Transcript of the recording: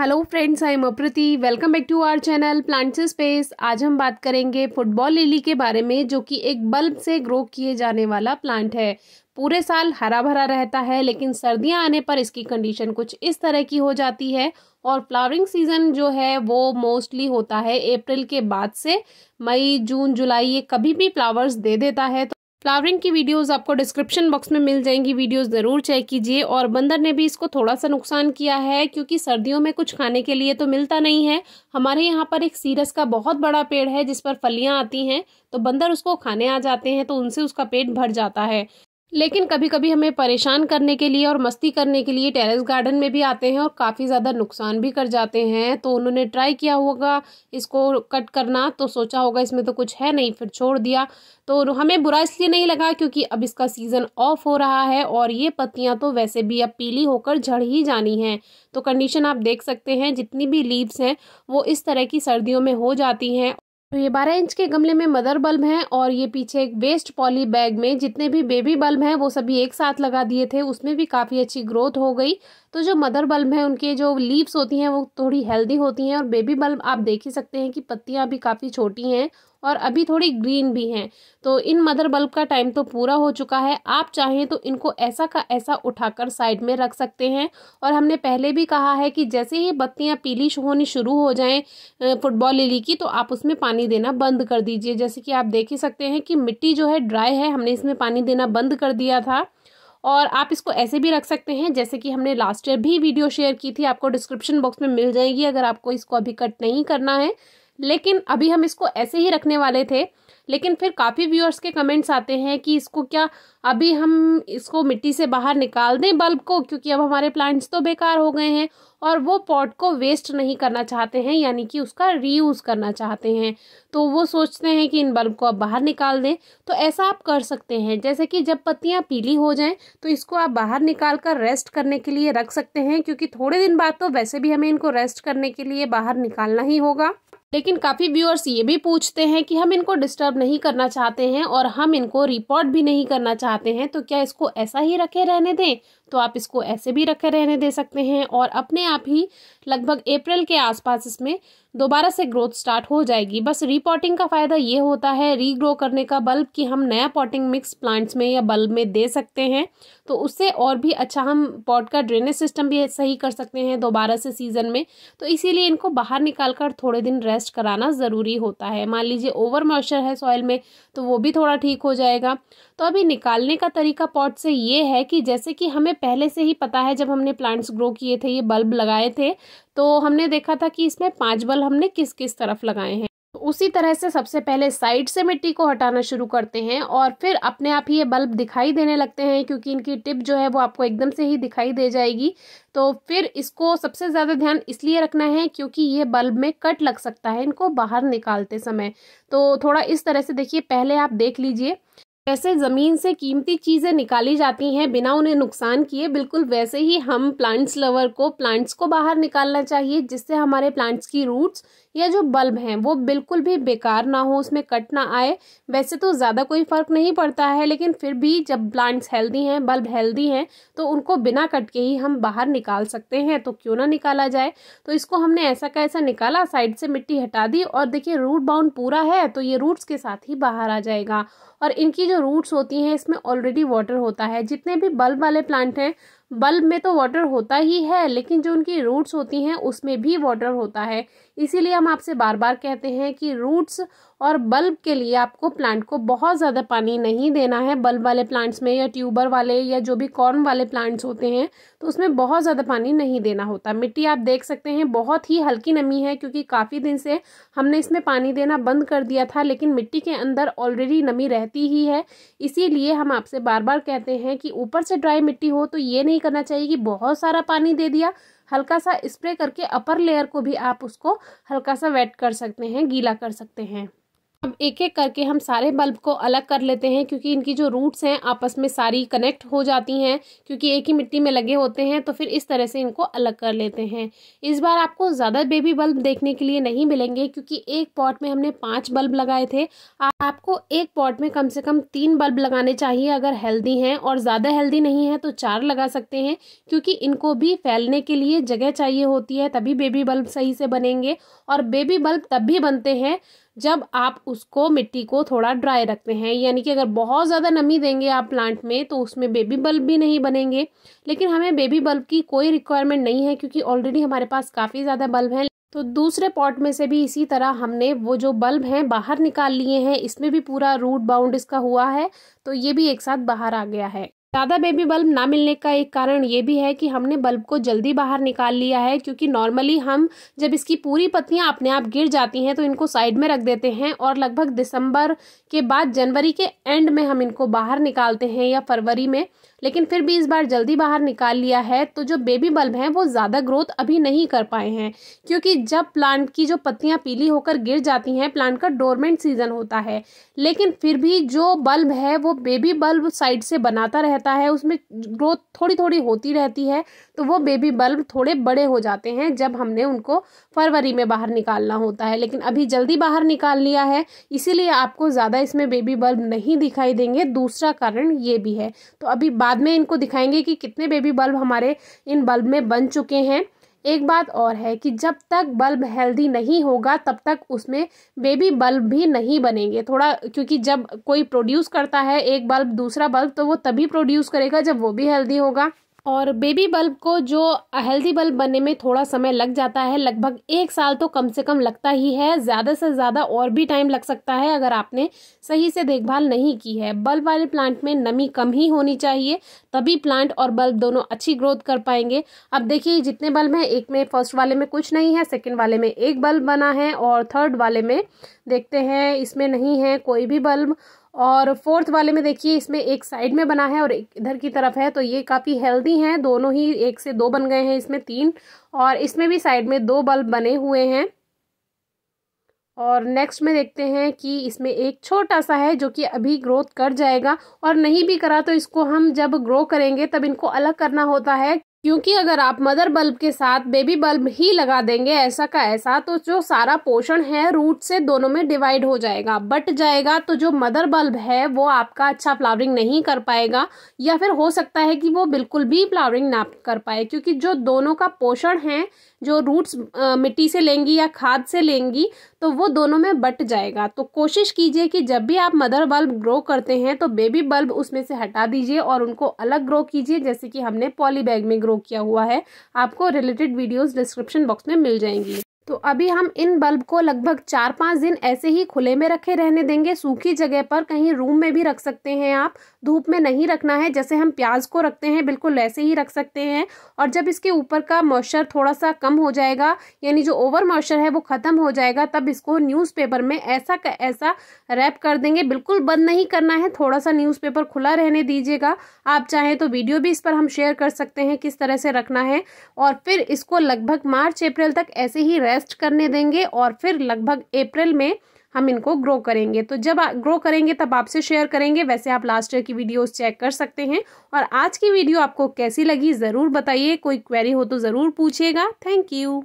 hello friends I am Aprati welcome back to our channel plants space आज हम बात करेंगे फुटबॉल लिली के बारे में जो कि एक बल्ब से ग्रो किए जाने वाला प्लांट है पूरे साल हरा भरा रहता है लेकिन सर्दियां आने पर इसकी कंडीशन कुछ इस तरह की हो जाती है और फ्लावरिंग सीजन जो है वो मोस्टली होता है अप्रैल के बाद से मई जून जुलाई ये कभी भी फ्लावर्स दे देता है तो फ्लावरिंग की वीडियोस आपको डिस्क्रिप्शन बॉक्स में मिल जाएंगी वीडियोस ज़रूर चेक कीजिए और बंदर ने भी इसको थोड़ा सा नुकसान किया है क्योंकि सर्दियों में कुछ खाने के लिए तो मिलता नहीं है हमारे यहाँ पर एक सीरस का बहुत बड़ा पेड़ है जिस पर फलियाँ आती हैं तो बंदर उसको खाने आ जाते हैं तो उनसे उसका पेट भर जाता है लेकिन कभी कभी हमें परेशान करने के लिए और मस्ती करने के लिए टेरेस गार्डन में भी आते हैं और काफ़ी ज़्यादा नुकसान भी कर जाते हैं तो उन्होंने ट्राई किया होगा इसको कट करना तो सोचा होगा इसमें तो कुछ है नहीं फिर छोड़ दिया तो हमें बुरा इसलिए नहीं लगा क्योंकि अब इसका सीज़न ऑफ हो रहा है और ये पत्तियाँ तो वैसे भी अब पीली होकर झड़ ही जानी हैं तो कंडीशन आप देख सकते हैं जितनी भी लीव्स हैं वो इस तरह की सर्दियों में हो जाती हैं तो ये 12 इंच के गमले में मदर बल्ब हैं और ये पीछे एक वेस्ट पॉली बैग में जितने भी बेबी बल्ब हैं वो सभी एक साथ लगा दिए थे उसमें भी काफ़ी अच्छी ग्रोथ हो गई तो जो मदर बल्ब हैं उनके जो लीव्स होती हैं वो थोड़ी हेल्दी होती हैं और बेबी बल्ब आप देख ही सकते हैं कि पत्तियाँ भी काफ़ी छोटी हैं और अभी थोड़ी ग्रीन भी हैं तो इन मदर बल्ब का टाइम तो पूरा हो चुका है आप चाहें तो इनको ऐसा का ऐसा उठाकर साइड में रख सकते हैं और हमने पहले भी कहा है कि जैसे ही बत्तियाँ पीली होनी शुरू हो जाएँ फुटबॉल लिली की तो आप उसमें पानी देना बंद कर दीजिए जैसे कि आप देख ही सकते हैं कि मिट्टी जो है ड्राई है हमने इसमें पानी देना बंद कर दिया था और आप इसको ऐसे भी रख सकते हैं जैसे कि हमने लास्ट ईयर भी वीडियो शेयर की थी आपको डिस्क्रिप्शन बॉक्स में मिल जाएगी अगर आपको इसको अभी कट नहीं करना है लेकिन अभी हम इसको ऐसे ही रखने वाले थे लेकिन फिर काफ़ी व्यूअर्स के कमेंट्स आते हैं कि इसको क्या अभी हम इसको मिट्टी से बाहर निकाल दें बल्ब को क्योंकि अब हमारे प्लांट्स तो बेकार हो गए हैं और वो पॉट को वेस्ट नहीं करना चाहते हैं यानी कि उसका रीयूज़ करना चाहते हैं तो वो सोचते हैं कि इन बल्ब को आप बाहर निकाल दें तो ऐसा आप कर सकते हैं जैसे कि जब पत्तियाँ पीली हो जाएँ तो इसको आप बाहर निकाल कर रेस्ट करने के लिए रख सकते हैं क्योंकि थोड़े दिन बाद तो वैसे भी हमें इनको रेस्ट करने के लिए बाहर निकालना ही होगा लेकिन काफ़ी व्यूअर्स ये भी पूछते हैं कि हम इनको डिस्टर्ब नहीं करना चाहते हैं और हम इनको रिपोर्ट भी नहीं करना चाहते हैं तो क्या इसको ऐसा ही रखे रहने दें तो आप इसको ऐसे भी रखे रहने दे सकते हैं और अपने आप ही लगभग अप्रैल के आसपास इसमें दोबारा से ग्रोथ स्टार्ट हो जाएगी बस रीपॉटिंग का फ़ायदा ये होता है रीग्रो करने का बल्ब कि हम नया पॉटिंग मिक्स प्लांट्स में या बल्ब में दे सकते हैं तो उससे और भी अच्छा हम पॉट का ड्रेनेज सिस्टम भी सही कर सकते हैं दोबारा से सीज़न में तो इसीलिए इनको बाहर निकाल कर थोड़े दिन रेस्ट कराना ज़रूरी होता है मान लीजिए ओवर मॉइस्चर है सॉइल में तो वो भी थोड़ा ठीक हो जाएगा तो अभी निकालने का तरीका पॉट से ये है कि जैसे कि हमें पहले से ही पता है जब हमने प्लांट्स ग्रो किए थे ये बल्ब लगाए थे तो हमने देखा था कि इसमें पांच बल हमने किस किस तरफ लगाए हैं उसी तरह से सबसे पहले साइड से मिट्टी को हटाना शुरू करते हैं और फिर अपने आप ही ये बल्ब दिखाई देने लगते हैं क्योंकि इनकी टिप जो है वो आपको एकदम से ही दिखाई दे जाएगी तो फिर इसको सबसे ज़्यादा ध्यान इसलिए रखना है क्योंकि ये बल्ब में कट लग सकता है इनको बाहर निकालते समय तो थोड़ा इस तरह से देखिए पहले आप देख लीजिए जैसे ज़मीन से कीमती चीज़ें निकाली जाती हैं बिना उन्हें नुकसान किए बिल्कुल वैसे ही हम प्लांट्स लवर को प्लांट्स को बाहर निकालना चाहिए जिससे हमारे प्लांट्स की रूट्स या जो बल्ब हैं वो बिल्कुल भी बेकार ना हो उसमें कट ना आए वैसे तो ज़्यादा कोई फ़र्क नहीं पड़ता है लेकिन फिर भी जब प्लांट्स हेल्दी हैं बल्ब हेल्दी हैं तो उनको बिना कट के ही हम बाहर निकाल सकते हैं तो क्यों ना निकाला जाए तो इसको हमने ऐसा का ऐसा निकाला साइड से मिट्टी हटा दी और देखिए रूट बाउंड पूरा है तो ये रूट्स के साथ ही बाहर आ जाएगा और इनकी जो रूट्स होती हैं इसमें ऑलरेडी वाटर होता है जितने भी बल्ब वाले प्लांट हैं बल्ब में तो वाटर होता ही है लेकिन जो उनकी रूट्स होती हैं उसमें भी वाटर होता है इसीलिए हम आपसे बार बार कहते हैं कि रूट्स और बल्ब के लिए आपको प्लांट को बहुत ज़्यादा पानी नहीं देना है बल्ब वाले प्लांट्स में या ट्यूबर वाले या जो भी कॉर्न वाले प्लांट्स होते हैं तो उसमें बहुत ज़्यादा पानी नहीं देना होता मिट्टी आप देख सकते हैं बहुत ही हल्की नमी है क्योंकि काफ़ी दिन से हमने इसमें पानी देना बंद कर दिया था लेकिन मिट्टी के अंदर ऑलरेडी नमी रहती ही है इसीलिए हम आपसे बार बार कहते हैं कि ऊपर से ड्राई मिट्टी हो तो ये नहीं नहीं करना चाहिए कि बहुत सारा पानी दे दिया हल्का सा स्प्रे करके अपर लेयर को भी आप उसको हल्का सा वेट कर सकते हैं गीला कर सकते हैं अब एक एक करके हम सारे बल्ब को अलग कर लेते हैं क्योंकि इनकी जो रूट्स हैं आपस में सारी कनेक्ट हो जाती हैं क्योंकि एक ही मिट्टी में लगे होते हैं तो फिर इस तरह से इनको अलग कर लेते हैं इस बार आपको ज़्यादा बेबी बल्ब देखने के लिए नहीं मिलेंगे क्योंकि एक पॉट में हमने पाँच बल्ब लगाए थे आपको एक पॉट में कम से कम तीन बल्ब लगाने चाहिए अगर हेल्दी हैं और ज़्यादा हेल्दी नहीं है तो चार लगा सकते हैं क्योंकि इनको भी फैलने के लिए जगह चाहिए होती है तभी बेबी बल्ब सही से बनेंगे और बेबी बल्ब तब भी बनते हैं जब आप उसको मिट्टी को थोड़ा ड्राई रखते हैं यानी कि अगर बहुत ज़्यादा नमी देंगे आप प्लांट में तो उसमें बेबी बल्ब भी नहीं बनेंगे लेकिन हमें बेबी बल्ब की कोई रिक्वायरमेंट नहीं है क्योंकि ऑलरेडी हमारे पास काफ़ी ज़्यादा बल्ब हैं तो दूसरे पॉट में से भी इसी तरह हमने वो जो बल्ब हैं बाहर निकाल लिए हैं इसमें भी पूरा रूट बाउंड इसका हुआ है तो ये भी एक साथ बाहर आ गया है ज़्यादा बेबी बल्ब ना मिलने का एक कारण ये भी है कि हमने बल्ब को जल्दी बाहर निकाल लिया है क्योंकि नॉर्मली हम जब इसकी पूरी पत्तियां अपने आप गिर जाती हैं तो इनको साइड में रख देते हैं और लगभग दिसंबर के बाद जनवरी के एंड में हम इनको बाहर निकालते हैं या फरवरी में लेकिन फिर भी इस बार जल्दी बाहर निकाल लिया है तो जो बेबी बल्ब हैं वो ज़्यादा ग्रोथ अभी नहीं कर पाए हैं क्योंकि जब प्लांट की जो पत्तियाँ पीली होकर गिर जाती हैं प्लांट का डोरमेंट सीजन होता है लेकिन फिर भी जो बल्ब है वो बेबी बल्ब साइड से बनाता रहता है उसमें ग्रोथ थोड़ी थोड़ी होती रहती है तो वो बेबी बल्ब थोड़े बड़े हो जाते हैं जब हमने उनको फरवरी में बाहर निकालना होता है लेकिन अभी जल्दी बाहर निकाल लिया है इसीलिए आपको ज़्यादा इसमें बेबी बल्ब नहीं दिखाई देंगे दूसरा कारण ये भी है तो अभी बाद में इनको दिखाएंगे कि कितने बेबी बल्ब हमारे इन बल्ब में बन चुके हैं एक बात और है कि जब तक बल्ब हेल्दी नहीं होगा तब तक उसमें बेबी बल्ब भी नहीं बनेंगे थोड़ा क्योंकि जब कोई प्रोड्यूस करता है एक बल्ब दूसरा बल्ब तो वो तभी प्रोड्यूस करेगा जब वो भी हेल्दी होगा और बेबी बल्ब को जो हेल्दी बल्ब बनने में थोड़ा समय लग जाता है लगभग एक साल तो कम से कम लगता ही है ज़्यादा से ज़्यादा और भी टाइम लग सकता है अगर आपने सही से देखभाल नहीं की है बल्ब वाले प्लांट में नमी कम ही होनी चाहिए तभी प्लांट और बल्ब दोनों अच्छी ग्रोथ कर पाएंगे अब देखिए जितने बल्ब हैं एक में फर्स्ट वाले में कुछ नहीं है सेकेंड वाले में एक बल्ब बना है और थर्ड वाले में देखते हैं इसमें नहीं है कोई भी बल्ब और फोर्थ वाले में देखिए इसमें एक साइड में बना है और इधर की तरफ है तो ये काफ़ी हेल्दी हैं दोनों ही एक से दो बन गए हैं इसमें तीन और इसमें भी साइड में दो बल्ब बने हुए हैं और नेक्स्ट में देखते हैं कि इसमें एक छोटा सा है जो कि अभी ग्रोथ कर जाएगा और नहीं भी करा तो इसको हम जब ग्रो करेंगे तब इनको अलग करना होता है क्योंकि अगर आप मदर बल्ब के साथ बेबी बल्ब ही लगा देंगे ऐसा का ऐसा तो जो सारा पोषण है रूट से दोनों में डिवाइड हो जाएगा बट जाएगा तो जो मदर बल्ब है वो आपका अच्छा फ्लावरिंग नहीं कर पाएगा या फिर हो सकता है कि वो बिल्कुल भी फ्लावरिंग ना कर पाए क्योंकि जो दोनों का पोषण है जो रूट्स मिट्टी से लेंगी या खाद से लेंगी तो वो दोनों में बट जाएगा तो कोशिश कीजिए कि जब भी आप मदर बल्ब ग्रो करते हैं तो बेबी बल्ब उसमें से हटा दीजिए और उनको अलग ग्रो कीजिए जैसे कि हमने पॉली बैग में ग्रो किया हुआ है आपको रिलेटेड वीडियोज़ डिस्क्रिप्शन बॉक्स में मिल जाएंगी तो अभी हम इन बल्ब को लगभग चार पाँच दिन ऐसे ही खुले में रखे रहने देंगे सूखी जगह पर कहीं रूम में भी रख सकते हैं आप धूप में नहीं रखना है जैसे हम प्याज को रखते हैं बिल्कुल वैसे ही रख सकते हैं और जब इसके ऊपर का मॉइस्चर थोड़ा सा कम हो जाएगा यानी जो ओवर मॉइस्चर है वो ख़त्म हो जाएगा तब इसको न्यूज़पेपर में ऐसा का ऐसा रैप कर देंगे बिल्कुल बंद नहीं करना है थोड़ा सा न्यूज़पेपर खुला रहने दीजिएगा आप चाहें तो वीडियो भी इस पर हम शेयर कर सकते हैं किस तरह से रखना है और फिर इसको लगभग मार्च अप्रैल तक ऐसे ही रेस्ट करने देंगे और फिर लगभग अप्रैल में हम इनको ग्रो करेंगे तो जब ग्रो करेंगे तब आपसे शेयर करेंगे वैसे आप लास्ट ईयर की वीडियोस चेक कर सकते हैं और आज की वीडियो आपको कैसी लगी ज़रूर बताइए कोई क्वेरी हो तो ज़रूर पूछिएगा थैंक यू